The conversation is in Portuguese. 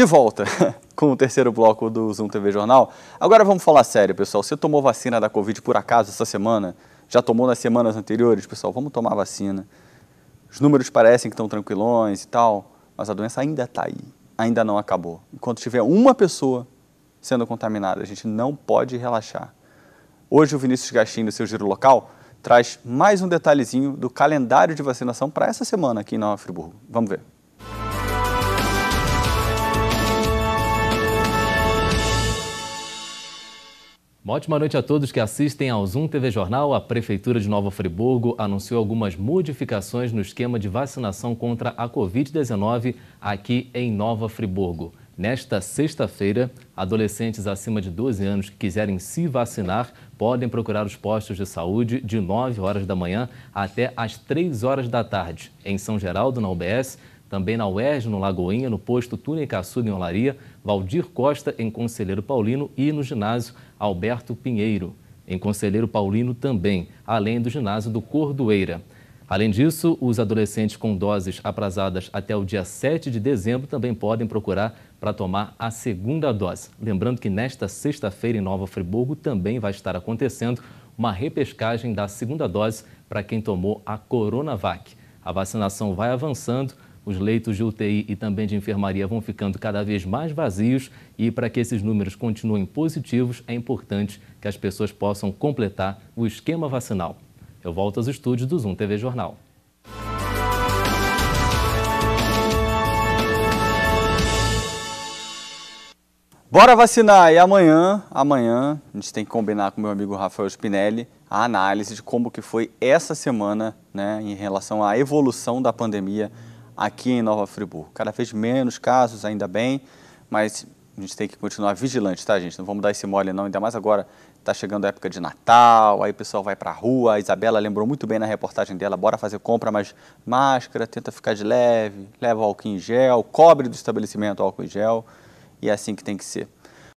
de volta com o terceiro bloco do Zoom TV Jornal. Agora vamos falar sério, pessoal. Você tomou vacina da Covid por acaso essa semana? Já tomou nas semanas anteriores? Pessoal, vamos tomar vacina. Os números parecem que estão tranquilões e tal, mas a doença ainda está aí, ainda não acabou. Enquanto tiver uma pessoa sendo contaminada, a gente não pode relaxar. Hoje o Vinícius Gastin, do seu giro local, traz mais um detalhezinho do calendário de vacinação para essa semana aqui em Nova Friburgo. Vamos ver. Uma ótima noite a todos que assistem ao Zoom TV Jornal. A Prefeitura de Nova Friburgo anunciou algumas modificações no esquema de vacinação contra a Covid-19 aqui em Nova Friburgo. Nesta sexta-feira, adolescentes acima de 12 anos que quiserem se vacinar podem procurar os postos de saúde de 9 horas da manhã até às 3 horas da tarde, em São Geraldo, na UBS, também na UERJ, no Lagoinha, no posto Túnica Sul em Olaria, Valdir Costa em Conselheiro Paulino e no ginásio Alberto Pinheiro, em Conselheiro Paulino também, além do ginásio do Cordoeira. Além disso, os adolescentes com doses aprazadas até o dia 7 de dezembro também podem procurar para tomar a segunda dose. Lembrando que nesta sexta-feira em Nova Friburgo também vai estar acontecendo uma repescagem da segunda dose para quem tomou a Coronavac. A vacinação vai avançando os leitos de UTI e também de enfermaria vão ficando cada vez mais vazios e para que esses números continuem positivos, é importante que as pessoas possam completar o esquema vacinal. Eu volto aos estúdios do Zoom TV Jornal. Bora vacinar! E amanhã, amanhã, a gente tem que combinar com meu amigo Rafael Spinelli a análise de como que foi essa semana, né, em relação à evolução da pandemia aqui em Nova Friburgo. Cada vez menos casos, ainda bem, mas a gente tem que continuar vigilante, tá, gente? Não vamos dar esse mole, não. Ainda mais agora está chegando a época de Natal, aí o pessoal vai para a rua. A Isabela lembrou muito bem na reportagem dela: bora fazer compra, mas máscara, tenta ficar de leve, leva álcool em gel, cobre do estabelecimento álcool em gel. E é assim que tem que ser.